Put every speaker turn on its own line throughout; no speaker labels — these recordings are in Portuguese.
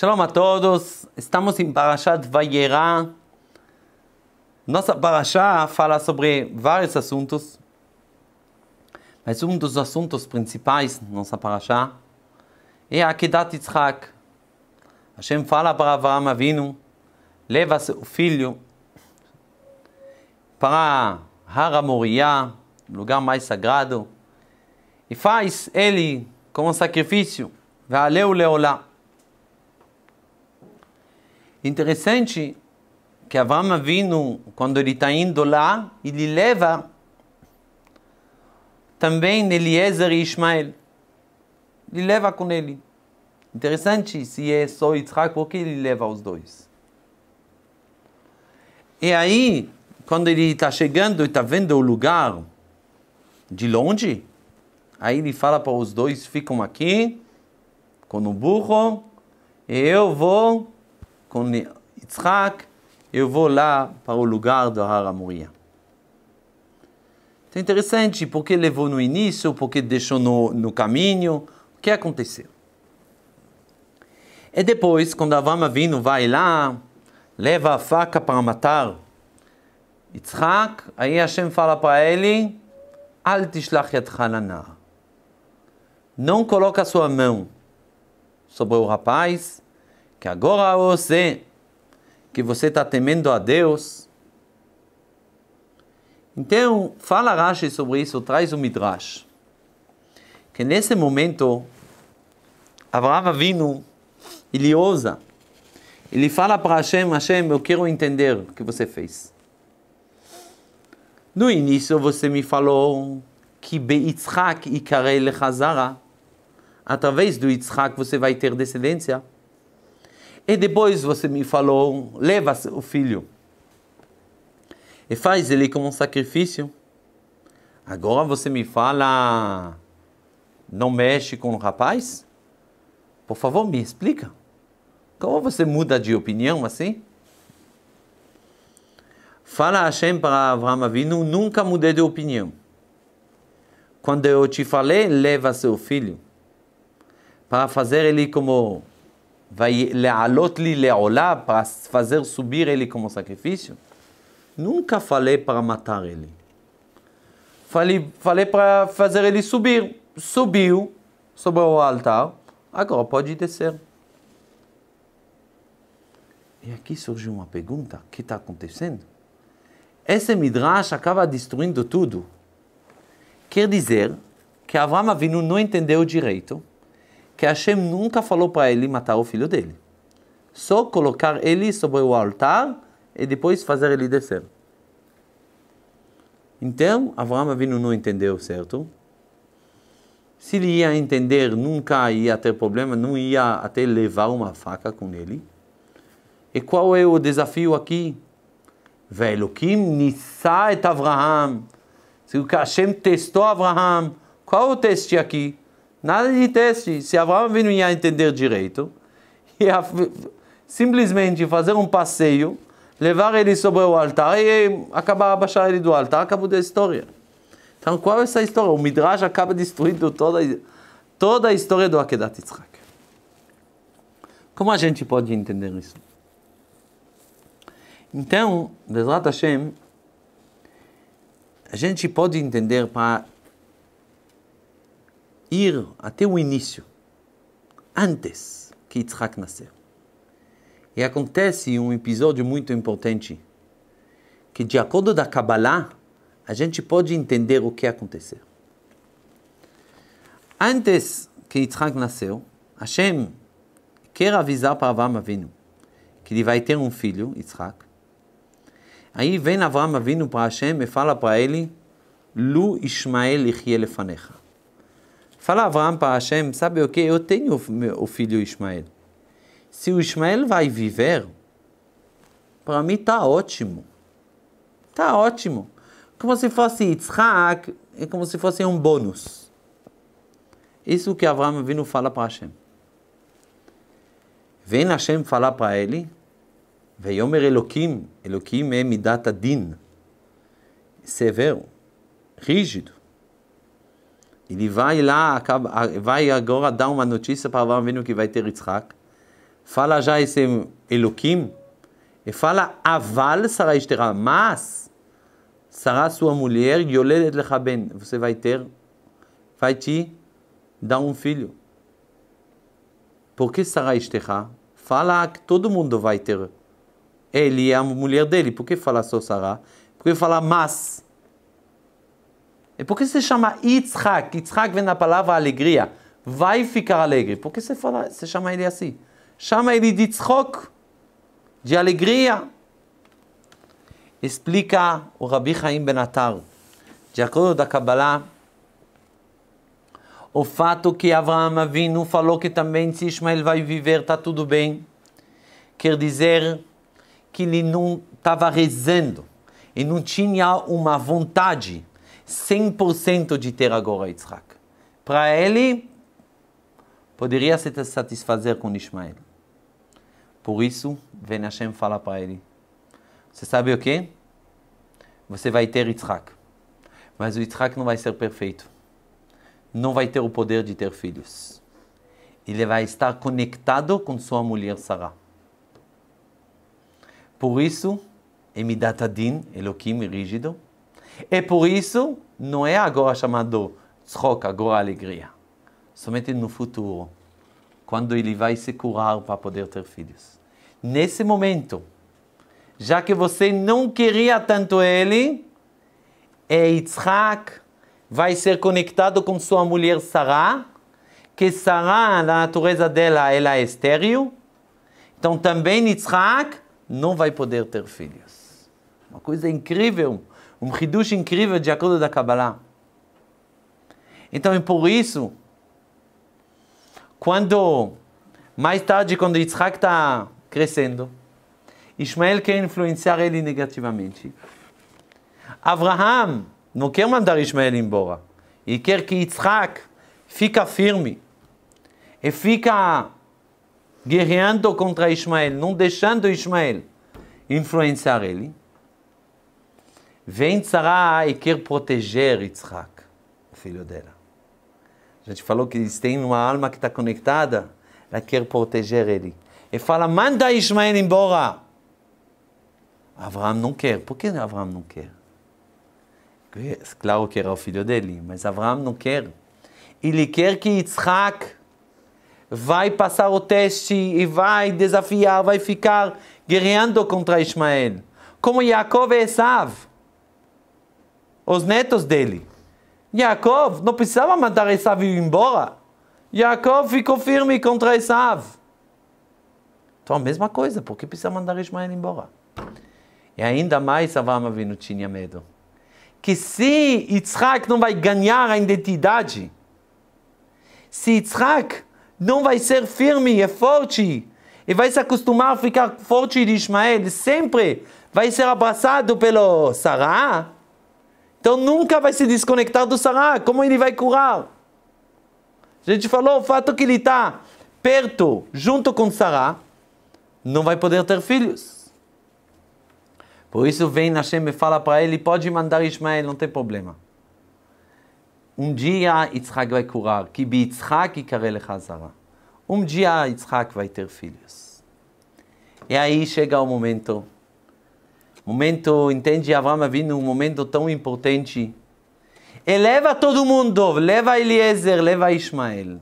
Shalom a todos, estamos em Parashat Vayera. Nossa Parashá fala sobre vários assuntos, mas um dos assuntos principais nossa Parashá é a Kedat Yitzhak. Hashem fala para Avraham Avinu, leva seu filho para Hara Moriá, lugar mais sagrado, e faz ele como sacrifício, valeu Leolá. Interessante que Avram Avinu, quando ele está indo lá, ele leva também Eliezer e Ismael. Ele leva com ele. Interessante se é só Yitzhak, por que ele leva os dois? E aí, quando ele está chegando e está vendo o lugar de longe, aí ele fala para os dois: ficam aqui com o burro, e eu vou com Yitzhak, eu vou lá para o lugar do Har Amoria. Então é interessante, porque levou no início, porque deixou no, no caminho, o que aconteceu? E depois, quando Avram vindo, vai lá, leva a faca para matar Yitzhak, aí Hashem fala para ele, Al tishlach Não coloca sua mão sobre o rapaz, que agora você, que você está temendo a Deus. Então, fala Rashi sobre isso, traz o Midrash. Que nesse momento, Avraham Avinu, ele ousa. Ele fala para Hashem, Hashem, eu quero entender o que você fez. No início você me falou que Beitzhak e Karel Hazara, através do Yitzhak você vai ter descendência. E depois você me falou, leva o filho e faz ele como um sacrifício. Agora você me fala, não mexe com o rapaz? Por favor, me explica. Como você muda de opinião assim? Fala Hashem para Avraham Avinu, nunca mudei de opinião. Quando eu te falei, leva seu filho para fazer ele como vai lealot leolá, para fazer subir ele como sacrifício? Nunca falei para matar ele. Falei, falei para fazer ele subir. Subiu sobre o altar, agora pode descer. E aqui surge uma pergunta: o que está acontecendo? Esse Midrash acaba destruindo tudo. Quer dizer que Avram Avinu não entendeu direito que Hashem nunca falou para ele matar o filho dele. Só colocar ele sobre o altar e depois fazer ele descer. Então, Avraham Avinu não entendeu, certo? Se ele ia entender, nunca ia ter problema, não ia até levar uma faca com ele. E qual é o desafio aqui? velho? Velokim nissa et Avraham. Se o Hashem testou Avraham, qual é o teste aqui? Nada de teste. Se Abraão vinha entender direito, ia simplesmente fazer um passeio, levar ele sobre o altar e acabar abaixar ele do altar, acabou a história. Então, qual é essa história? O Midrash acaba destruindo toda, toda a história do Akedat Yitzhak. Como a gente pode entender isso? Então, Bezrat Hashem, a gente pode entender para ir até o início, antes que Yitzhak nascer. E acontece um episódio muito importante, que de acordo da Kabbalah, a gente pode entender o que aconteceu. Antes que Yitzhak nasceu, Hashem quer avisar para Avram Avinu que ele vai ter um filho, Yitzhak. Aí vem Avram Avinu para Hashem e fala para ele, Lu Ishmael Ichie Lefanecha. Fala Abraão para Hashem, sabe o que? Eu tenho o filho Ismael. Se o Ismael vai viver, para mim está ótimo. Está ótimo. Como se fosse Yitzhak, é como se fosse um bônus. Isso que Abraão vindo fala para Hashem. Vem Hashem falar para ele, ויאמר אלוקים, אלוקים הם מידת הדין, סבר, ריג'ידו. Ele vai lá, acaba, vai agora dar uma notícia para Abraão Avinu que vai ter Yitzhak. Fala já esse Eloquim. E fala, Aval Sarai terá, mas Sará sua mulher, Yoledet Lechaben, você vai ter, vai te dar um filho. Por que Sará Esterá? Fala que todo mundo vai ter. Ele é a mulher dele. Por que fala só Sará? Por que fala mas? E por que se chama Yitzhak? Yitzhak vem da palavra alegria. Vai ficar alegre. Por que você, fala, você chama ele assim? Chama ele de Yitzhak, de alegria. Explica o Rabi Chaim Benatar. De acordo da Kabbalah, o fato que Abraão Avinu falou que também se Ismael vai viver, está tudo bem, quer dizer que ele não estava rezando e não tinha uma vontade 100% de ter agora Yitzhak. Para ele, poderia se satisfazer com Ismael. Por isso, vem Hashem falar para ele: Você sabe o que? Você vai ter Yitzhak. Mas o Yitzhak não vai ser perfeito. Não vai ter o poder de ter filhos. Ele vai estar conectado com sua mulher Sarah. Por isso, Emidatadin, Elohim rígido, e por isso, não é agora chamado troca, agora alegria. Somente no futuro, quando ele vai se curar para poder ter filhos. Nesse momento, já que você não queria tanto ele, e Yitzhak vai ser conectado com sua mulher Sarah, que Sarah, na natureza dela, ela é estéril. Então também Yitzhak não vai poder ter filhos. Uma coisa incrível. Um Hidush incrível de acordo da Kabbalah. Então, é por isso, quando, mais tarde, quando Yitzhak está crescendo, Ismael quer influenciar ele negativamente. Abraham não quer mandar Ismael embora. Ele quer que Yitzhak fica firme. E fica guerreando contra Ismael, não deixando Ismael influenciar ele. Vem Tzara e quer proteger Yitzhak, o filho dela. A gente falou que eles têm uma alma que está conectada, ela quer proteger ele. E fala, manda Ismael embora. Abraão não quer. Por que Abraão não quer? É claro que era o filho dele, mas Abraão não quer. Ele quer que Yitzhak vai passar o teste e vai desafiar, vai ficar guerreando contra Ismael. Como Jacob e Esav os netos dele. Yaakov não precisava mandar Esav ir embora. Yaakov ficou firme contra Esav. Então a mesma coisa, por que precisa mandar Ismael embora? E ainda mais Avram Avinu tinha medo. Que se Yitzhak não vai ganhar a identidade, se Yitzhak não vai ser firme e forte, e vai se acostumar a ficar forte de Ismael, sempre vai ser abraçado pelo Sarah, então nunca vai se desconectar do Sará. Ah, como ele vai curar? A gente falou, o fato que ele está perto, junto com Sará, não vai poder ter filhos. Por isso vem Hashem e fala para ele, pode mandar Ismael, não tem problema. Um dia Yitzhak vai curar, que bi Yitzhak Sará. Um dia Yitzhak vai ter filhos. E aí chega o momento Momento, entende? Avram vindo um momento tão importante. eleva todo mundo, leva Eliezer, leva Ismael.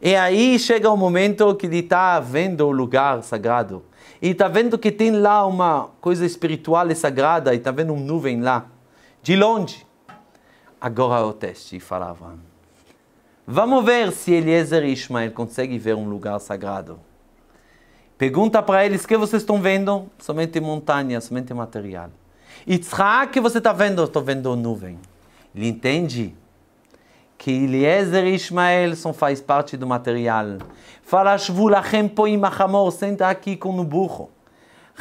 E aí chega o momento que ele está vendo o lugar sagrado. E está vendo que tem lá uma coisa espiritual e sagrada, e está vendo uma nuvem lá, de longe. Agora é o teste, falava. Vamos ver se Eliezer e Ismael conseguem ver um lugar sagrado. Pergunta para eles: o que vocês estão vendo? Somente montanha, somente material. Yitzhak, que você está vendo? Estou vendo nuvem. Ele entende que Eliezer e Ismael são, faz parte do material. Fala, Shvulachem poim hamor, senta aqui com o burro.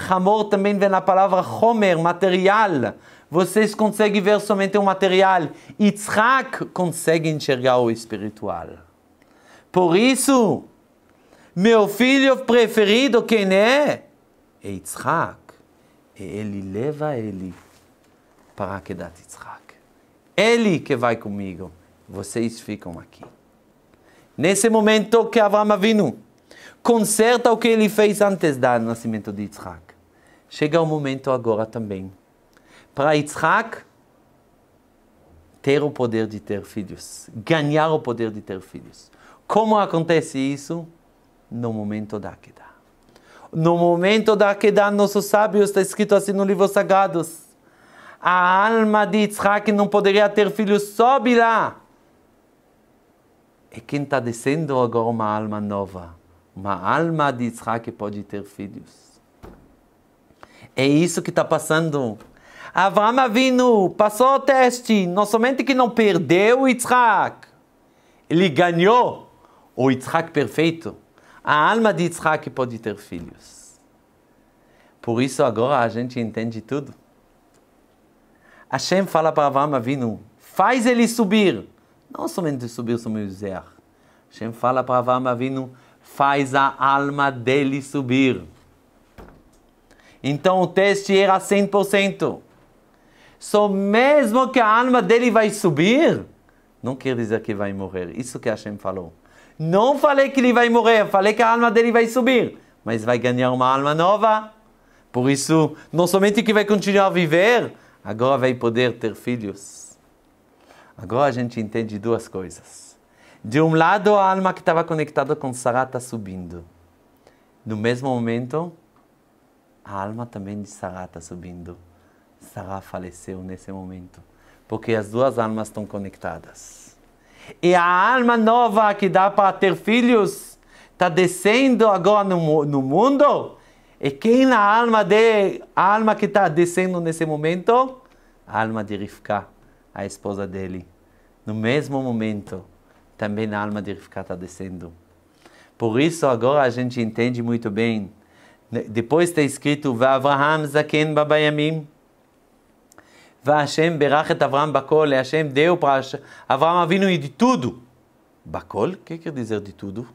Hamor também vem na palavra Homer, material. Vocês conseguem ver somente o material. Yitzhak consegue enxergar o espiritual. Por isso, meu filho preferido quem é? É Yitzhak. E ele leva ele para a Kedat Yitzhak. Ele que vai comigo. Vocês ficam aqui. Nesse momento que Abraão Avinu conserta o que ele fez antes do nascimento de Yitzhak. Chega o momento agora também para Yitzhak ter o poder de ter filhos, ganhar o poder de ter filhos. Como acontece isso? no momento da queda. No momento da queda, nossos sábios, está escrito assim no livro sagrado: a alma de Yitzhak não poderia ter filhos, só lá. E quem está descendo agora uma alma nova? Uma alma de Yitzhak pode ter filhos. É isso que está passando. Avram Avinu passou o teste, não somente que não perdeu Yitzhak, ele ganhou o Yitzhak perfeito a alma de Yitzhak pode ter filhos. Por isso agora a gente entende tudo. Hashem fala para Avram Avinu, faz ele subir. Não somente subir, somente Zer. Hashem fala para Avram Avinu, faz a alma dele subir. Então o teste era 100%. Só mesmo que a alma dele vai subir, não quer dizer que vai morrer. Isso que Hashem falou. Não falei que ele vai morrer, falei que a alma dele vai subir, mas vai ganhar uma alma nova. Por isso, não somente que vai continuar a viver, agora vai poder ter filhos. Agora a gente entende duas coisas. De um lado, a alma que estava conectada com Sarah está subindo. No mesmo momento, a alma também de Sarah está subindo. Sarah faleceu nesse momento, porque as duas almas estão conectadas. E a alma nova que dá para ter filhos está descendo agora no, no mundo. E quem na alma de a alma que está descendo nesse momento? A alma de Rivka, a esposa dele. No mesmo momento, também a alma de Rivka está descendo. Por isso agora a gente entende muito bem. Depois está escrito Avraham Zaken Babayamim. Vashem berachet Avram bakol, e Hashem deu para Avram Avinu e de tudo. Bakol? O que quer dizer de tudo?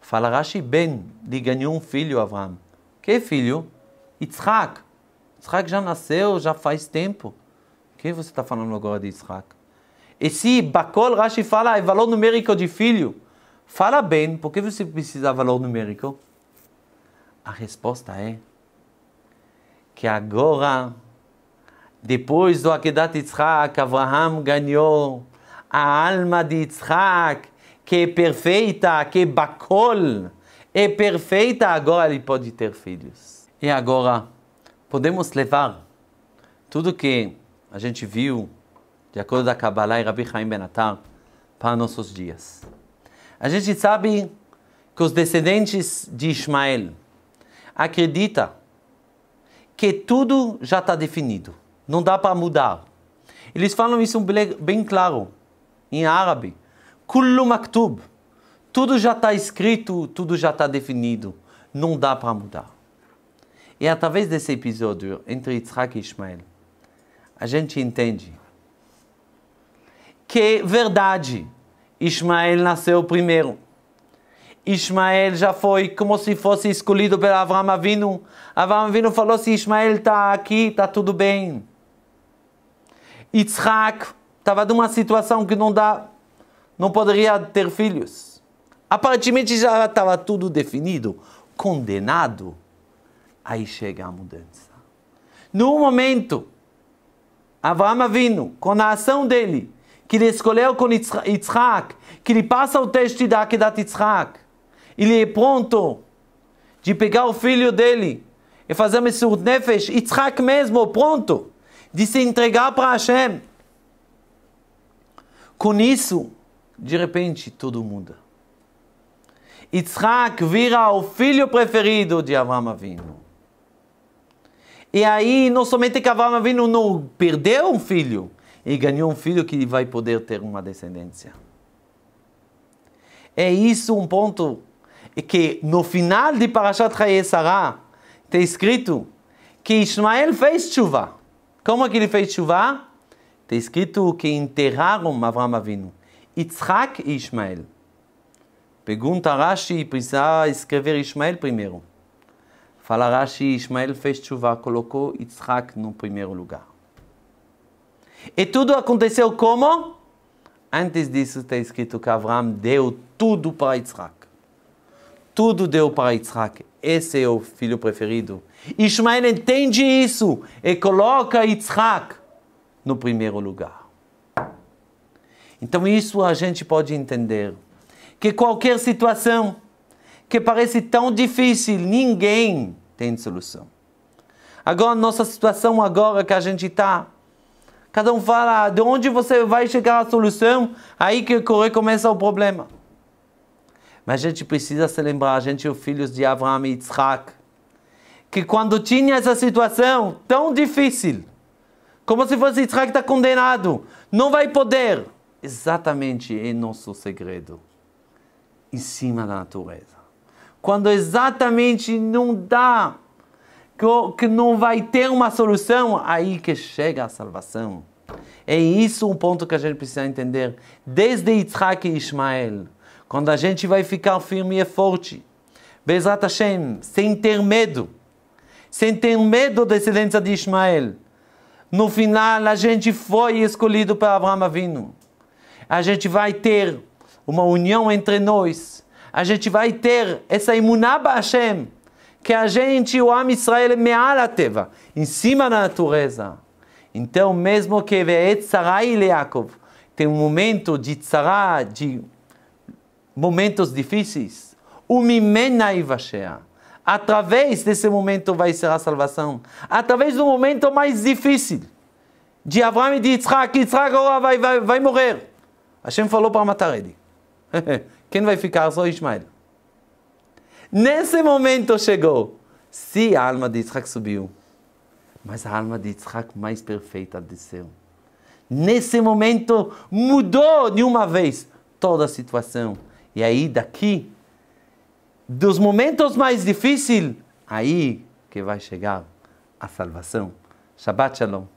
Fala Rashi, Ben, lhe ganhou um filho, Avram. Que filho? Yitzhak. Yitzhak já nasceu, já faz tempo. O que você está falando agora de Yitzhak? se Bakol Rashi fala é valor numérico de filho. Fala bem, por que você precisa de valor numérico? A resposta é que agora depois do Akedat Yitzhak, Abraham ganhou a alma de Yitzhak, que é perfeita, que é bacol, é perfeita, agora ele pode ter filhos. E agora, podemos levar tudo que a gente viu, de acordo da Kabbalah e Rabbi Chaim Benatar, para nossos dias. A gente sabe que os descendentes de Ismael acreditam que tudo já está definido. Não dá para mudar. Eles falam isso bem claro em árabe. Kullu maktub. Tudo já está escrito, tudo já está definido. Não dá para mudar. E através desse episódio entre Yitzhak e Ismael, a gente entende que, verdade, Ismael nasceu primeiro. Ismael já foi como se fosse escolhido pelo Avram Avinu. Avram Avinu falou: se assim, Ismael está aqui, está tudo bem. Yitzhak estava numa situação que não dá, não poderia ter filhos. Aparentemente já estava tudo definido, condenado. Aí chega a mudança. No momento, Abraão vindo com a ação dele, que ele escolheu com Yitzhak, que ele passa o texto da Akedat Yitzhak, ele é pronto de pegar o filho dele e fazer Messur Nefesh, Yitzhak mesmo, pronto de se entregar para Hashem. Com isso, de repente, tudo muda. Yitzhak vira o filho preferido de Avram Avinu. E aí, não somente que Avram Avinu não perdeu um filho, e ganhou um filho que vai poder ter uma descendência. É isso um ponto que no final de Parashat Chayesara, está escrito que Ismael fez chuva. Como é que ele fez chuva? Está escrito que enterraram Avram Avinu, Yitzhak e Ismael. Pergunta Rashi, precisa escrever Ismael primeiro. Fala Rashi, Ismael fez chuva, colocou Yitzhak no primeiro lugar. E tudo aconteceu como? Antes disso está escrito que Avram deu tudo para Yitzhak. Tudo deu para Yitzhak. Esse é o filho preferido Ismael entende isso e coloca Yitzhak no primeiro lugar. Então, isso a gente pode entender. Que qualquer situação que parece tão difícil, ninguém tem solução. Agora, nossa situação agora que a gente está, cada um fala ah, de onde você vai chegar à solução, aí que começa o problema. Mas a gente precisa se lembrar, a gente é filhos de Abraão e Isaac que quando tinha essa situação tão difícil, como se fosse Israel que está condenado, não vai poder. Exatamente é nosso segredo, em cima da natureza. Quando exatamente não dá, que não vai ter uma solução, aí que chega a salvação. É isso um ponto que a gente precisa entender. Desde Yitzhak e Ismael, quando a gente vai ficar firme e forte, Bezrat Hashem, sem ter medo, sem ter medo da excelência de Ismael. No final, a gente foi escolhido para Abraão Avino. A gente vai ter uma união entre nós. A gente vai ter essa imunaba Hashem, que a gente, o Am Israel, é meala teva, em cima da natureza. Então, mesmo que Ve'et Sarai e Yaakov tem um momento de tzara, de momentos difíceis, Umimena Ivashea Através desse momento vai ser a salvação. Através do momento mais difícil de Abraão e de Isaac. Isaac agora vai, vai, vai morrer. Hashem falou para matar ele. Quem vai ficar? Só Ismael. Nesse momento chegou. Se a alma de Isaac subiu, mas a alma de Isaac mais perfeita desceu. Nesse momento mudou de uma vez toda a situação. E aí daqui dos momentos mais difíceis, aí que vai chegar a salvação. Shabbat Shalom.